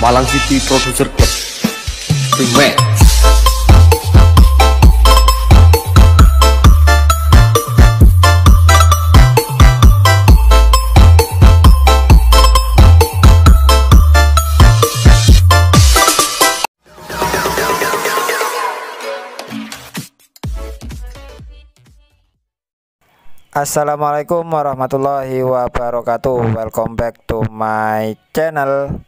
Malang City Producer Club Remake Assalamualaikum warahmatullahi wabarakatuh Welcome back to my channel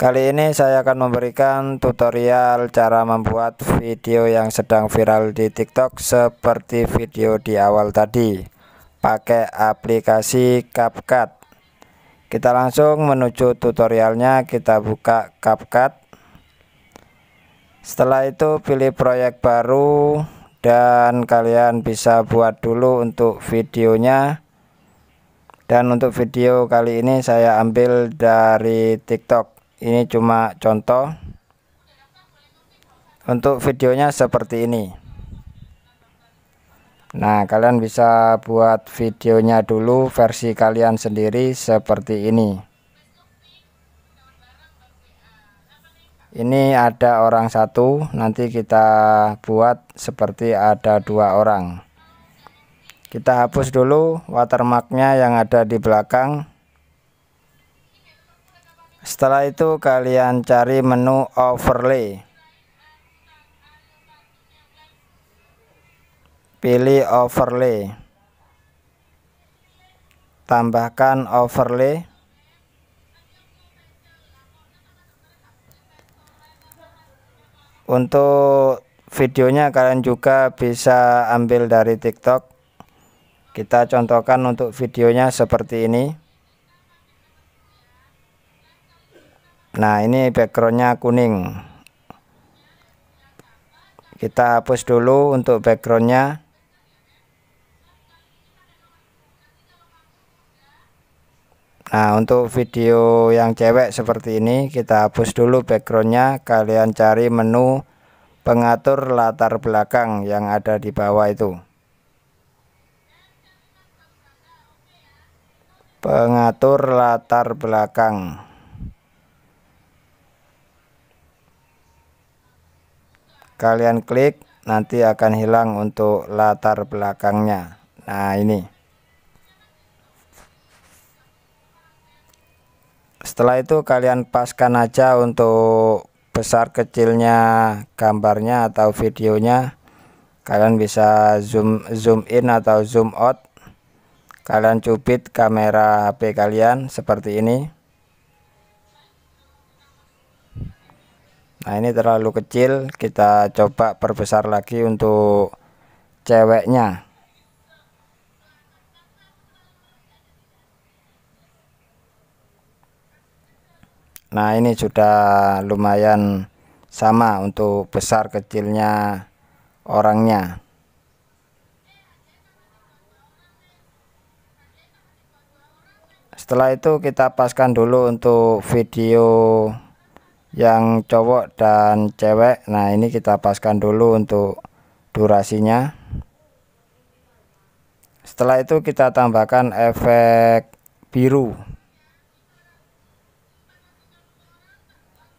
Kali ini saya akan memberikan tutorial cara membuat video yang sedang viral di TikTok seperti video di awal tadi pakai aplikasi CapCut. Kita langsung menuju tutorialnya, kita buka CapCut. Setelah itu pilih proyek baru dan kalian bisa buat dulu untuk videonya. Dan untuk video kali ini saya ambil dari TikTok ini cuma contoh untuk videonya seperti ini nah kalian bisa buat videonya dulu versi kalian sendiri seperti ini ini ada orang satu nanti kita buat seperti ada dua orang kita hapus dulu watermarknya yang ada di belakang setelah itu kalian cari menu overlay. Pilih overlay. Tambahkan overlay. Untuk videonya kalian juga bisa ambil dari TikTok. Kita contohkan untuk videonya seperti ini. nah ini backgroundnya kuning kita hapus dulu untuk backgroundnya Nah untuk video yang cewek seperti ini kita hapus dulu backgroundnya kalian cari menu pengatur latar belakang yang ada di bawah itu pengatur latar belakang kalian klik nanti akan hilang untuk latar belakangnya nah ini setelah itu kalian paskan aja untuk besar kecilnya gambarnya atau videonya kalian bisa zoom zoom in atau zoom out kalian cubit kamera HP kalian seperti ini nah ini terlalu kecil kita coba perbesar lagi untuk ceweknya nah ini sudah lumayan sama untuk besar kecilnya orangnya setelah itu kita paskan dulu untuk video yang cowok dan cewek nah ini kita paskan dulu untuk durasinya setelah itu kita tambahkan efek biru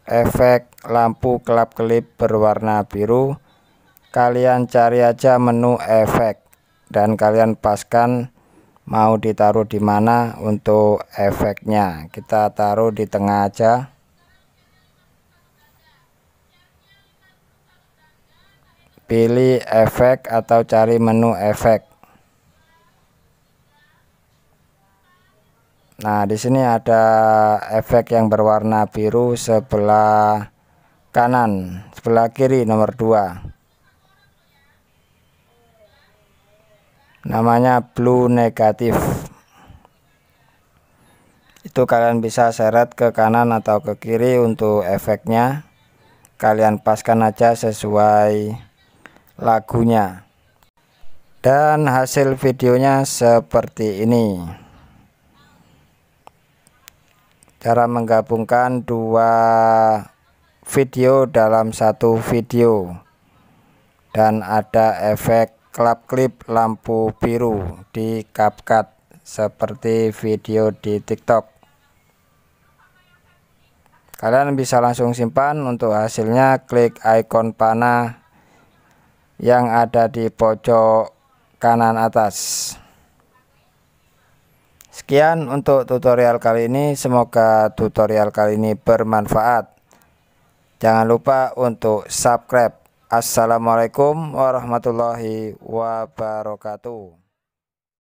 efek lampu kelap-kelip berwarna biru kalian cari aja menu efek dan kalian paskan mau ditaruh di mana untuk efeknya kita taruh di tengah aja pilih efek atau cari menu efek nah di sini ada efek yang berwarna biru sebelah kanan sebelah kiri nomor 2 namanya blue negatif itu kalian bisa seret ke kanan atau ke kiri untuk efeknya kalian paskan aja sesuai lagunya dan hasil videonya seperti ini cara menggabungkan dua video dalam satu video dan ada efek klap klip lampu biru di CapCut seperti video di TikTok kalian bisa langsung simpan untuk hasilnya klik ikon panah yang ada di pojok kanan atas Sekian untuk tutorial kali ini semoga tutorial kali ini bermanfaat Jangan lupa untuk subscribe Assalamualaikum warahmatullahi wabarakatuh